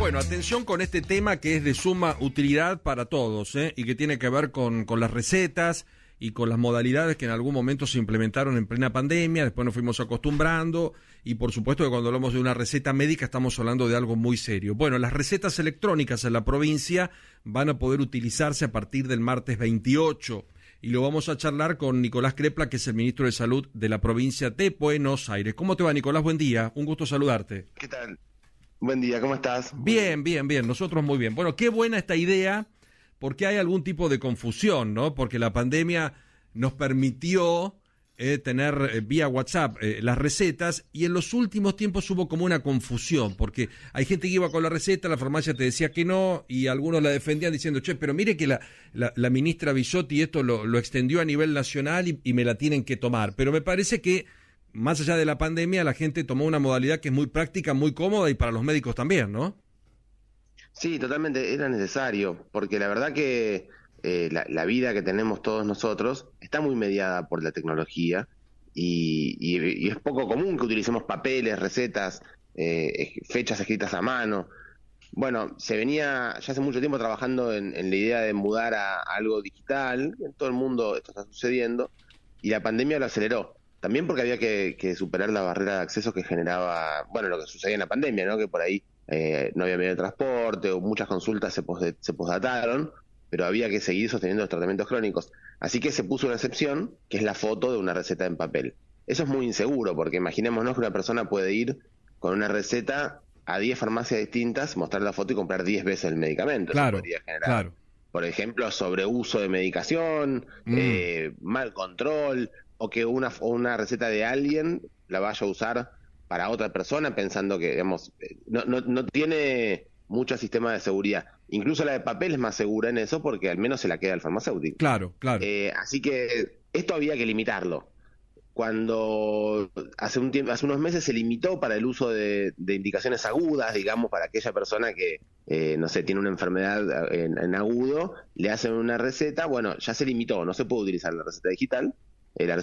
Bueno, atención con este tema que es de suma utilidad para todos ¿eh? y que tiene que ver con, con las recetas y con las modalidades que en algún momento se implementaron en plena pandemia, después nos fuimos acostumbrando y por supuesto que cuando hablamos de una receta médica estamos hablando de algo muy serio. Bueno, las recetas electrónicas en la provincia van a poder utilizarse a partir del martes 28 y lo vamos a charlar con Nicolás Crepla, que es el ministro de Salud de la provincia de Buenos Aires. ¿Cómo te va, Nicolás? Buen día, un gusto saludarte. ¿Qué tal? Buen día, ¿cómo estás? Bien, bien, bien, nosotros muy bien. Bueno, qué buena esta idea, porque hay algún tipo de confusión, ¿no? Porque la pandemia nos permitió eh, tener eh, vía WhatsApp eh, las recetas y en los últimos tiempos hubo como una confusión, porque hay gente que iba con la receta, la farmacia te decía que no y algunos la defendían diciendo, che, pero mire que la, la, ministra Bisotti esto lo, extendió a nivel nacional y me la tienen que tomar. Pero me parece que más allá de la pandemia, la gente tomó una modalidad que es muy práctica, muy cómoda y para los médicos también, ¿no? Sí, totalmente, era necesario, porque la verdad que eh, la, vida que tenemos todos nosotros está muy mediada por la tecnología y, es poco común que utilicemos papeles, recetas, eh, fechas escritas a mano. Bueno, se venía ya hace mucho tiempo trabajando en, la idea de mudar a, a algo digital, en todo el mundo esto está sucediendo, y la pandemia lo aceleró. También porque había que, superar la barrera de acceso que generaba, bueno, lo que sucedía en la pandemia, ¿no? Que por ahí eh, no había medio de transporte o muchas consultas se, se posdataron, pero había que seguir sosteniendo los tratamientos crónicos. Así que se puso una excepción, que es la foto de una receta en papel. Eso es muy inseguro, porque imaginémonos que una persona puede ir con una receta a 10 farmacias distintas, mostrar la foto y comprar 10 veces el medicamento. Claro, Por ejemplo, sobreuso de medicación, mm. eh, mal control, o que una, una receta de alguien la vaya a usar para otra persona pensando que, digamos, eh, no, no, no tiene mucho sistema de seguridad. Incluso la de papel es más segura en eso porque al menos se la queda el farmacéutico. Claro, claro. Eh, así que esto había que limitarlo. Cuando hace, un tiempo, hace unos meses se limitó para el uso de, indicaciones agudas, digamos, para aquella persona que, eh, no sé, tiene una enfermedad en, agudo, le hacen una receta, bueno, ya se limitó, no se puede utilizar la receta digital,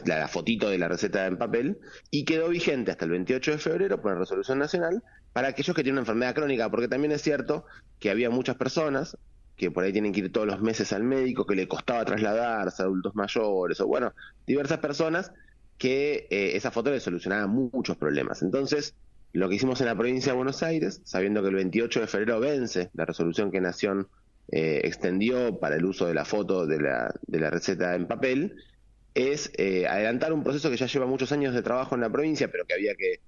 la, fotito de la receta en papel, y quedó vigente hasta el 28 de febrero por la resolución nacional para aquellos que tienen una enfermedad crónica, porque también es cierto que había muchas personas que por ahí tienen que ir todos los meses al médico, que le costaba trasladarse, adultos mayores, o bueno, diversas personas que eh, esa foto le solucionaba muchos problemas. Entonces, lo que hicimos en la provincia de Buenos Aires, sabiendo que el 28 de febrero vence la resolución que Nación eh, extendió para el uso de la foto de la, de la receta en papel, es eh, adelantar un proceso que ya lleva muchos años de trabajo en la provincia, pero que había que,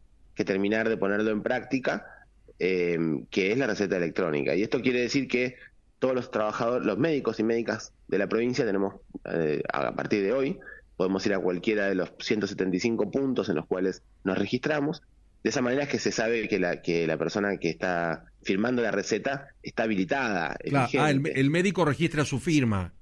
terminar de ponerlo en práctica, em, que es la receta electrónica. Y esto quiere decir que todos los trabajadores, los médicos y médicas de la provincia tenemos, eh, a partir de hoy, podemos ir a cualquiera de los 175 puntos en los cuales nos registramos. De esa manera es que se sabe que la, que la persona que está firmando la receta está habilitada. Ah, el médico registra su firma.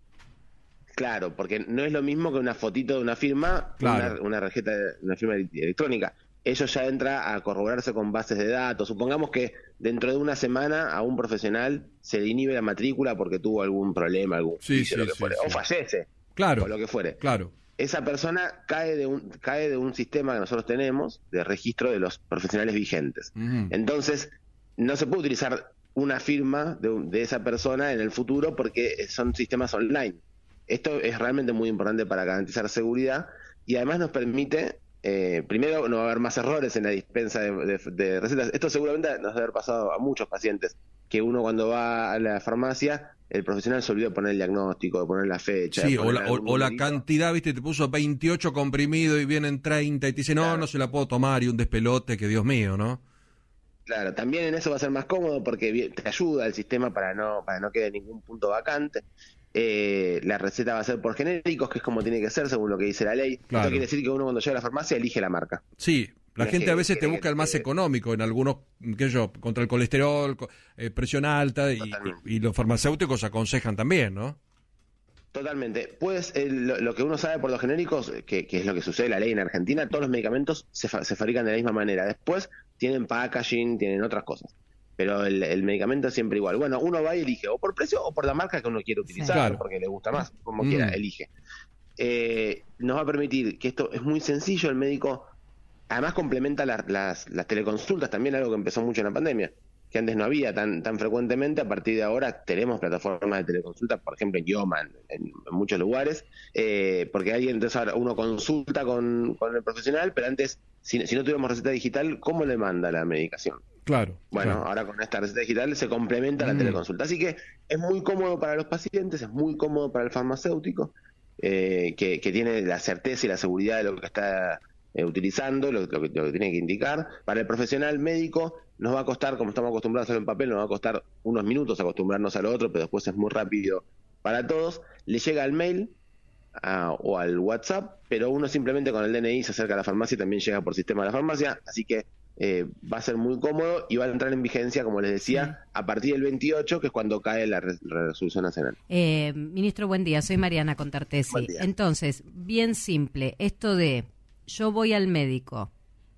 Claro, porque no es lo mismo que una fotito de una firma, una, tarjeta de una firma electrónica. Eso ya entra a corroborarse con bases de datos. Supongamos que dentro de una semana a un profesional se le inhibe la matrícula porque tuvo algún problema, algún o fallece, claro, o lo que fuere. Claro. Esa persona cae de un cae de un sistema que nosotros tenemos de registro de los profesionales vigentes. Entonces no se puede utilizar una firma de esa persona en el futuro porque son sistemas online. Esto es realmente muy importante para garantizar seguridad y además nos permite, eh, primero, no va a haber más errores en la dispensa de, recetas. Esto seguramente nos debe haber pasado a muchos pacientes, que uno cuando va a la farmacia el profesional se olvida de poner el diagnóstico, de poner la fecha. Sí, o la, cantidad, viste, te puso 28 comprimidos y vienen 30 y te dicen, no, no se la puedo tomar y un despelote, que Dios mío, ¿no? Claro, también en eso va a ser más cómodo porque te ayuda el sistema para no para no quede ningún punto vacante. Eh, la receta va a ser por genéricos, que es como tiene que ser según lo que dice la ley. Esto quiere decir que uno cuando llega a la farmacia elige la marca. Sí, la gente a veces te busca el más económico, en algunos, que yo, contra el colesterol, eh, presión alta, y, los farmacéuticos aconsejan también, ¿no? Totalmente. Pues eh, lo, que uno sabe por los genéricos, que, es lo que sucede en la ley en Argentina, todos los medicamentos se, se fabrican de la misma manera. Después tienen packaging, tienen otras cosas pero el, el, medicamento es siempre igual. Bueno, uno va y elige, o por precio o por la marca que uno quiere utilizar, porque le gusta más, como quiera, mm. elige. Eh, nos va a permitir que esto es muy sencillo, el médico además complementa las, las teleconsultas, también algo que empezó mucho en la pandemia que antes no había tan, tan frecuentemente. A partir de ahora tenemos plataformas de teleconsulta, por ejemplo en Yoman, en, muchos lugares, eh, porque alguien, entonces ahora uno consulta con, el profesional, pero antes, si, no tuviéramos receta digital, ¿cómo le manda la medicación? Claro. Bueno, ahora con esta receta digital se complementa la mm. teleconsulta. Así que es muy cómodo para los pacientes, es muy cómodo para el farmacéutico, eh, que, que tiene la certeza y la seguridad de lo que está eh, utilizando, lo, que, tiene que indicar. Para el profesional médico nos va a costar, como estamos acostumbrados a hacerlo en papel, nos va a costar unos minutos acostumbrarnos a lo otro, pero después es muy rápido para todos. Le llega al mail o al WhatsApp, pero uno simplemente con el DNI se acerca a la farmacia y también llega por sistema de la farmacia, así que eh, va a ser muy cómodo y va a entrar en vigencia, como les decía, a partir del 28, que es cuando cae la, resolución nacional. Eh, ministro, buen día, soy Mariana Contartesi. Entonces, bien simple, esto de yo voy al médico,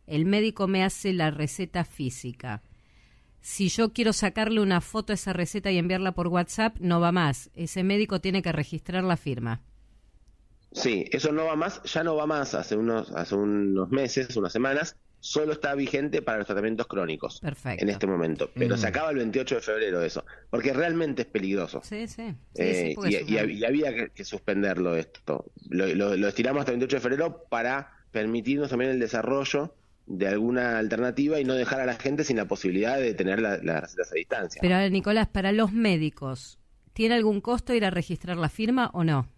el médico me hace la receta física. Si yo quiero sacarle una foto a esa receta y enviarla por WhatsApp, no va más. Ese médico tiene que registrar la firma. Sí, eso no va más, ya no va más hace unos, hace unos meses, unas semanas, solo está vigente para los tratamientos crónicos Perfecto. en este momento. Pero se mm. acaba el 28 de febrero eso, porque realmente es peligroso. Sí, sí. Eh, y, había que, suspenderlo esto. Lo, lo, estiramos hasta el 28 de febrero para permitirnos también el desarrollo de alguna alternativa y no dejar a la gente sin la posibilidad de tener la, la, las distancias. Pero ahora, Nicolás, para los médicos, ¿tiene algún costo ir a registrar la firma o no?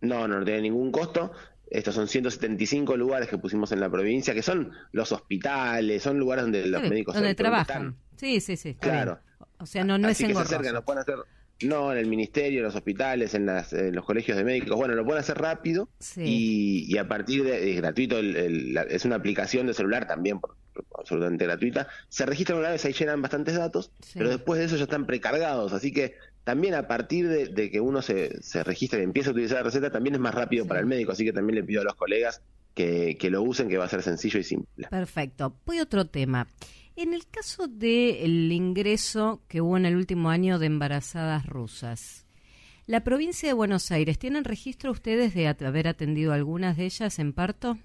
No, no, tiene ningún costo. Estos son 175 lugares que pusimos en la provincia, que son los hospitales, son lugares donde los médicos donde trabajan. Sí, sí, sí. Claro. O sea, no, es Que pueden hacer no, en el ministerio, en los hospitales, en, los colegios de médicos. Bueno, lo pueden hacer rápido y, a partir de. Es gratuito, es una aplicación de celular también, absolutamente gratuita. Se registran una vez, ahí llenan bastantes datos, pero después de eso ya están precargados. Así que también a partir de, que uno se, registre y empieza a utilizar la receta, también es más rápido para el médico. Así que también le pido a los colegas que, lo usen, que va a ser sencillo y simple. Perfecto. Voy otro tema. En el caso del ingreso que hubo en el último año de embarazadas rusas, ¿la provincia de Buenos Aires, ¿tienen registro ustedes de haber atendido algunas de ellas en parto?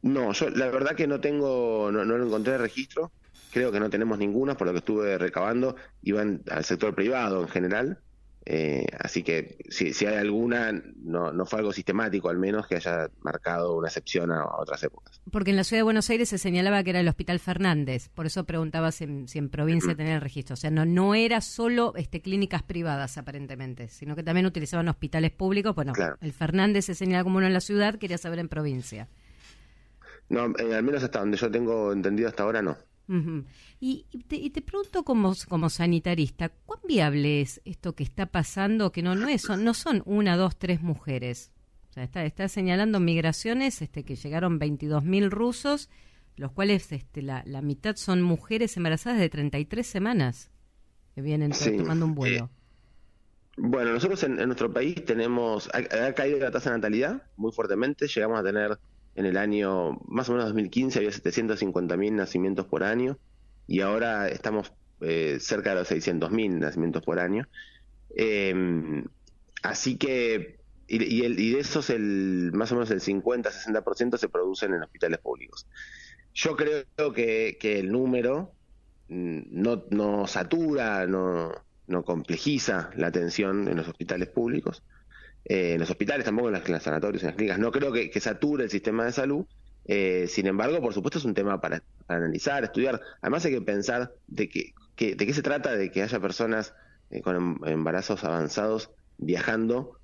No, la verdad que no tengo, no, no encontré registro creo que no tenemos ninguna, por lo que estuve recabando, iban al sector privado en general. Eh, así que si, hay alguna, no, no, fue algo sistemático, al menos que haya marcado una excepción a, otras épocas. Porque en la ciudad de Buenos Aires se señalaba que era el Hospital Fernández, por eso preguntaba si, en, provincia tenía el registro. O sea, no, no era solo este, clínicas privadas aparentemente, sino que también utilizaban hospitales públicos. Bueno, el Fernández se señala como uno en la ciudad, quería saber en provincia. No, eh, al menos hasta donde yo tengo entendido hasta ahora no y, te, pregunto como, como sanitarista, ¿cuán viable es esto que está pasando? Que no, no, es, son, no son una, dos, tres mujeres. O sea, está, señalando migraciones este, que llegaron 22.000 rusos, los cuales este, la, mitad son mujeres embarazadas de 33 semanas que vienen tomando un eh, vuelo. bueno, nosotros en, nuestro país tenemos, ha caído la tasa de natalidad muy fuertemente, llegamos a tener en el año más o menos 2015 había 750.000 nacimientos por año y ahora estamos eh, cerca de los 600.000 nacimientos por año. Em, así que, y, el, de esos, el, más o menos el 50-60% se producen en hospitales públicos. Yo creo que, el número mm, no, no satura, no complejiza la atención en los hospitales públicos. Eh, en los hospitales, tampoco en los, sanatorios, en las clínicas. No creo que, que sature el sistema de salud. Eh, sin embargo, por supuesto, es un tema para, analizar, estudiar. Además, hay que pensar de, que, de qué se trata de que haya personas eh, con em, embarazos avanzados viajando.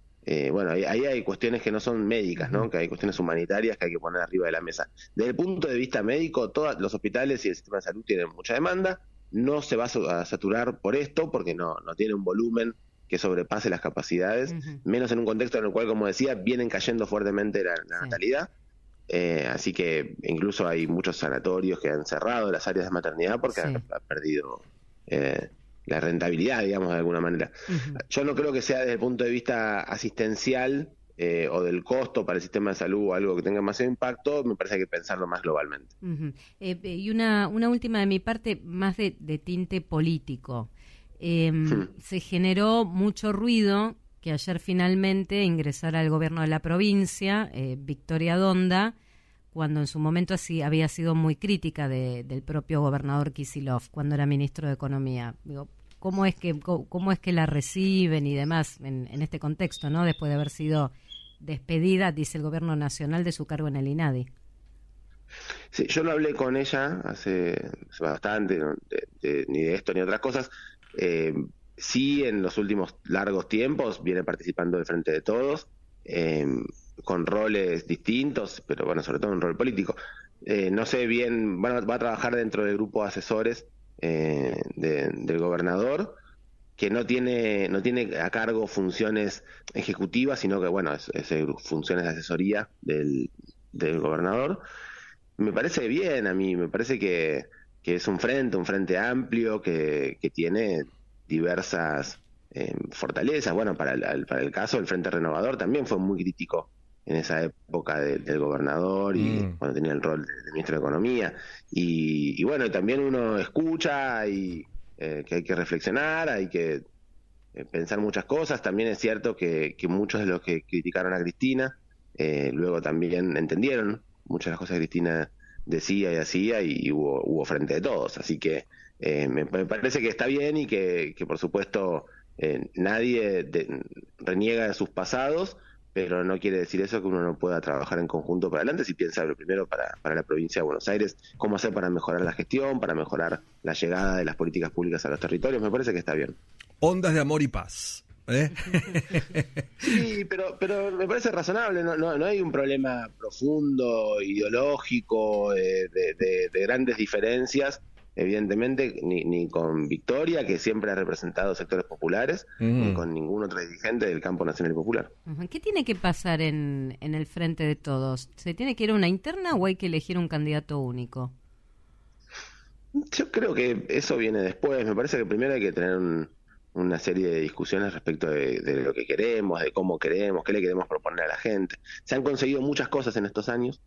bueno, ahí, ahí, hay cuestiones que no son médicas, ¿no? que hay cuestiones humanitarias que hay que poner arriba de la mesa. Desde el punto de vista médico, todos los hospitales y el sistema de salud tienen mucha demanda. No se va a saturar por esto, porque no, no tiene un volumen que sobrepase las capacidades, menos en un contexto en el cual, como decía, vienen cayendo fuertemente la, natalidad. Eh, así que incluso hay muchos sanatorios que han cerrado las áreas de maternidad porque han, perdido eh, la rentabilidad, digamos, de alguna manera. Yo no creo que sea desde el punto de vista asistencial eh, o del costo para el sistema de salud o algo que tenga más impacto, me parece que hay que pensarlo más globalmente. y una, una última de mi parte, más de tinte político. Em, se generó mucho ruido que ayer finalmente ingresara al gobierno de la provincia, eh, Victoria Donda, cuando en su momento así había sido muy crítica del propio gobernador Kisilov cuando era ministro de Economía. Digo, ¿cómo es que cómo, es que la reciben y demás en, este contexto, no? Después de haber sido despedida, dice el gobierno nacional de su cargo en el INADI. Sí, yo lo hablé con ella hace, bastante, ni de esto ni de otras cosas. Eh, sí, en los últimos largos tiempos viene participando del frente de todos, eh, con roles distintos, pero bueno, sobre todo un rol político. Eh, no sé bien, va a trabajar dentro del grupo de asesores del gobernador que no tiene no tiene a cargo funciones ejecutivas, sino que bueno, es, funciones de asesoría del, del gobernador. Me parece bien a mí, me parece que que es un frente, un frente amplio, que, tiene diversas eh, fortalezas. Bueno, para el, para el caso, del Frente Renovador también fue muy crítico en esa época del gobernador y mm. cuando tenía el rol de, ministro de Economía. Y, bueno, también uno escucha y eh, que hay que reflexionar, hay que eh, pensar muchas cosas. También es cierto que, que muchos de los que criticaron a Cristina, luego también entendieron muchas de las cosas que Cristina decía y hacía y, hubo, frente de todos. Así que eh, me, parece que está bien y que, por supuesto eh, nadie reniega de sus pasados, pero no quiere decir eso que uno no pueda trabajar en conjunto para adelante si piensa lo primero para, para la provincia de Buenos Aires, cómo hacer para mejorar la gestión, para mejorar la llegada de las políticas públicas a los territorios, me parece que está bien. Ondas de Amor y Paz. ¿Eh? Sí, pero, pero me parece razonable, no, hay un problema profundo, ideológico, eh, de, grandes diferencias, evidentemente, ni, con Victoria, que siempre ha representado sectores populares, ni mm. con ningún otro dirigente del campo nacional popular. ¿Qué tiene que pasar en, en el frente de todos? ¿Se tiene que ir una interna o hay que elegir un candidato único? Yo creo que eso viene después, me parece que primero hay que tener un una serie de discusiones respecto de, lo que queremos, de cómo queremos, qué le queremos proponer a la gente. Se han conseguido muchas cosas en estos años,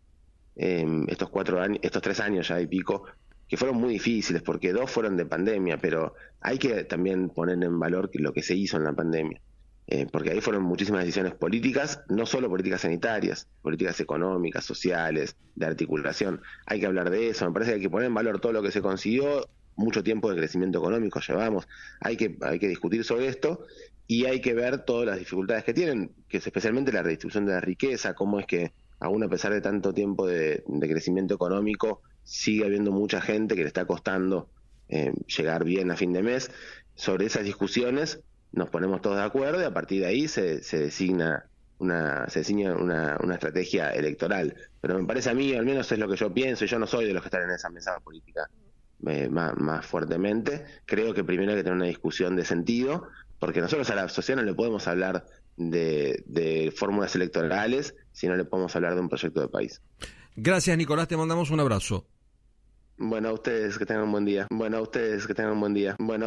em, estos cuatro años, estos tres años ya y pico, que fueron muy difíciles, porque dos fueron de pandemia, pero hay que también poner en valor lo que se hizo en la pandemia. Eh, porque ahí fueron muchísimas decisiones políticas, no solo políticas sanitarias, políticas económicas, sociales, de articulación. Hay que hablar de eso, me parece que hay que poner en valor todo lo que se consiguió mucho tiempo de crecimiento económico llevamos. Hay que, hay que discutir sobre esto y hay que ver todas las dificultades que tienen, que es especialmente la redistribución de la riqueza, cómo es que aún a pesar de tanto tiempo de, crecimiento económico, sigue habiendo mucha gente que le está costando eh, llegar bien a fin de mes. Sobre esas discusiones nos ponemos todos de acuerdo y a partir de ahí se, se designa una, se una, una, estrategia electoral. Pero me parece a mí, al menos es lo que yo pienso, y yo no soy de los que están en esa mesa política eh, más, más, fuertemente. Creo que primero hay que tener una discusión de sentido, porque nosotros a la sociedad no le podemos hablar de, de fórmulas electorales si no le podemos hablar de un proyecto de país. Gracias, Nicolás. Te mandamos un abrazo. Bueno, a ustedes que tengan un buen día. Bueno, a ustedes que tengan un buen día. Bueno.